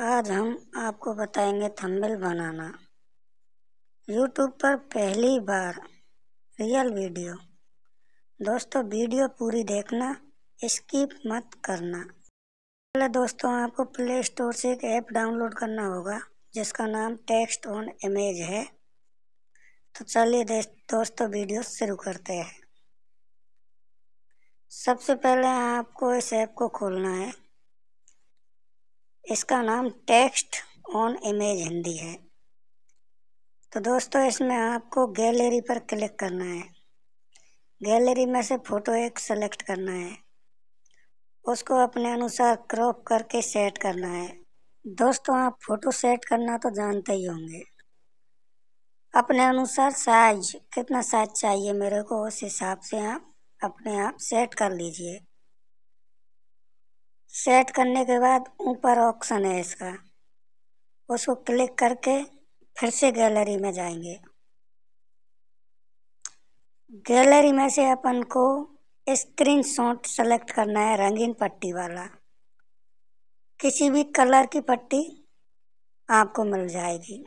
आज हम आपको बताएंगे थंबनेल बनाना यूट्यूब पर पहली बार रियल वीडियो दोस्तों वीडियो पूरी देखना स्किप मत करना पहले दोस्तों आपको प्ले स्टोर से एक ऐप डाउनलोड करना होगा जिसका नाम टेक्स्ट ऑन इमेज है तो चलिए दोस्तों वीडियो शुरू करते हैं सबसे पहले आपको इस ऐप को खोलना है इसका नाम टेक्स्ट ऑन इमेज हिंदी है तो दोस्तों इसमें आपको गैलरी पर क्लिक करना है गैलरी में से फ़ोटो एक सेलेक्ट करना है उसको अपने अनुसार क्रॉप करके सेट करना है दोस्तों आप फ़ोटो सेट करना तो जानते ही होंगे अपने अनुसार साइज कितना साइज चाहिए मेरे को उस हिसाब से आप अपने आप सेट कर लीजिए सेट करने के बाद ऊपर ऑप्शन है इसका उसको क्लिक करके फिर से गैलरी में जाएंगे गैलरी में से अपन को स्क्रीन शॉट सेलेक्ट करना है रंगीन पट्टी वाला किसी भी कलर की पट्टी आपको मिल जाएगी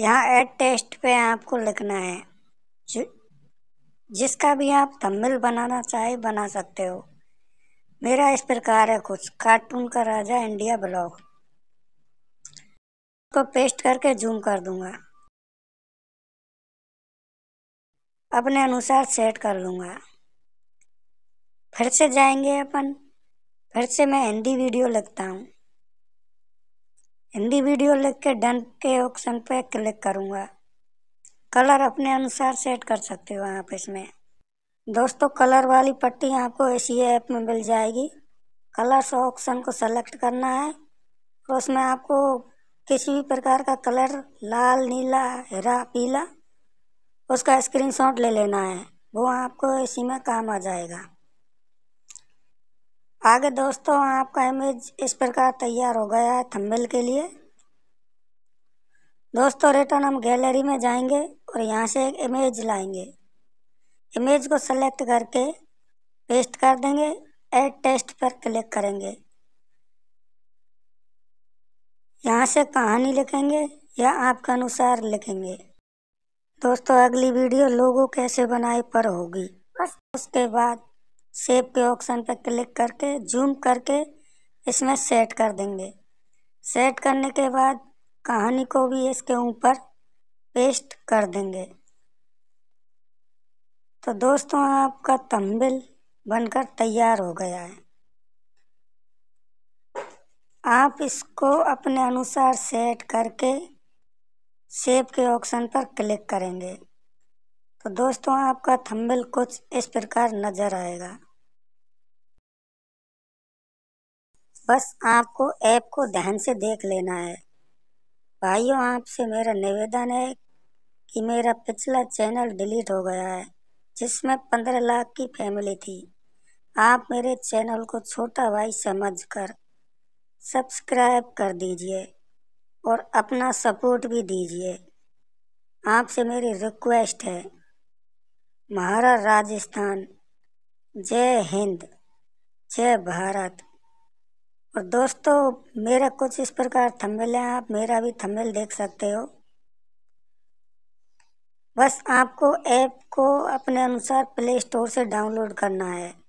यहाँ एड टेस्ट पे आपको लिखना है जिसका भी आप थंबिल बनाना चाहे बना सकते हो मेरा इस प्रकार है कुछ कार्टून का राजा इंडिया ब्लॉग को पेस्ट करके जूम कर दूंगा अपने अनुसार सेट कर लूंगा फिर से जाएंगे अपन फिर से मैं हिंदी वीडियो लिखता हूँ हिंदी वीडियो लिख के डन के ऑप्शन पे क्लिक करूँगा कलर अपने अनुसार सेट कर सकते हो आप इसमें दोस्तों कलर वाली पट्टी आपको इसी ऐप में मिल जाएगी कलर्स ऑप्शन को सेलेक्ट करना है और उसमें आपको किसी भी प्रकार का कलर लाल नीला हरा पीला उसका स्क्रीनशॉट ले लेना है वो आपको इसी में काम आ जाएगा आगे दोस्तों आपका इमेज इस प्रकार तैयार हो गया है थंबनेल के लिए दोस्तों रिटर्न हम गैलरी में जाएंगे और यहाँ से एक इमेज लाएंगे इमेज को सेलेक्ट करके पेस्ट कर देंगे एड टेस्ट पर क्लिक करेंगे यहाँ से कहानी लिखेंगे या आपके अनुसार लिखेंगे दोस्तों अगली वीडियो लोगो कैसे बनाए पर होगी बस उसके बाद सेव के ऑप्शन पर क्लिक करके जूम करके इसमें सेट कर देंगे सेट करने के बाद कहानी को भी इसके ऊपर पेस्ट कर देंगे तो दोस्तों आपका तंबिल बनकर तैयार हो गया है आप इसको अपने अनुसार सेट करके सेव के ऑप्शन पर क्लिक करेंगे तो दोस्तों आपका थंबिल कुछ इस प्रकार नज़र आएगा बस आपको ऐप को ध्यान से देख लेना है भाइयों आपसे मेरा निवेदन है कि मेरा पिछला चैनल डिलीट हो गया है जिसमें पंद्रह लाख की फैमिली थी आप मेरे चैनल को छोटा भाई समझकर सब्सक्राइब कर दीजिए और अपना सपोर्ट भी दीजिए आपसे मेरी रिक्वेस्ट है महारा राजस्थान जय हिंद जय भारत और दोस्तों मेरा कुछ इस प्रकार थंबनेल है आप मेरा भी थंबनेल देख सकते हो बस आपको ऐप को अपने अनुसार प्ले स्टोर से डाउनलोड करना है